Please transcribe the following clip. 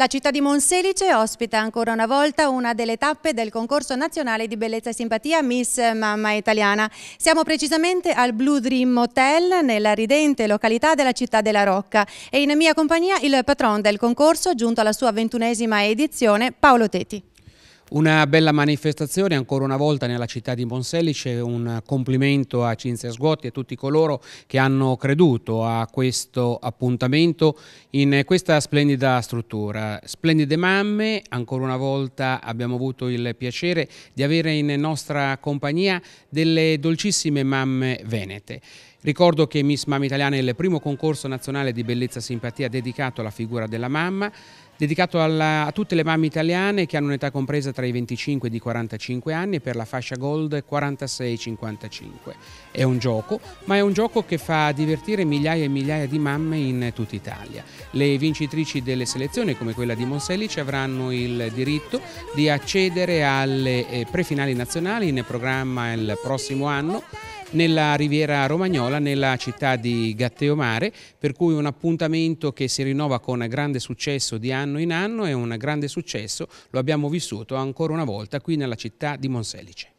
La città di Monselice ospita ancora una volta una delle tappe del concorso nazionale di bellezza e simpatia Miss Mamma Italiana. Siamo precisamente al Blue Dream Hotel nella ridente località della città della Rocca e in mia compagnia il patron del concorso giunto alla sua ventunesima edizione Paolo Teti. Una bella manifestazione ancora una volta nella città di Monsellice, un complimento a Cinzia Sgotti e a tutti coloro che hanno creduto a questo appuntamento in questa splendida struttura. Splendide mamme, ancora una volta abbiamo avuto il piacere di avere in nostra compagnia delle dolcissime mamme venete. Ricordo che Miss Mamma Italiana è il primo concorso nazionale di bellezza e simpatia dedicato alla figura della mamma, dedicato alla, a tutte le mamme italiane che hanno un'età compresa tra i 25 e i 45 anni e per la fascia gold 46-55. È un gioco, ma è un gioco che fa divertire migliaia e migliaia di mamme in tutta Italia. Le vincitrici delle selezioni, come quella di Monselic, avranno il diritto di accedere alle eh, prefinali nazionali in programma il prossimo anno nella riviera romagnola, nella città di Gatteomare, per cui un appuntamento che si rinnova con grande successo di anno in anno e un grande successo lo abbiamo vissuto ancora una volta qui nella città di Monselice.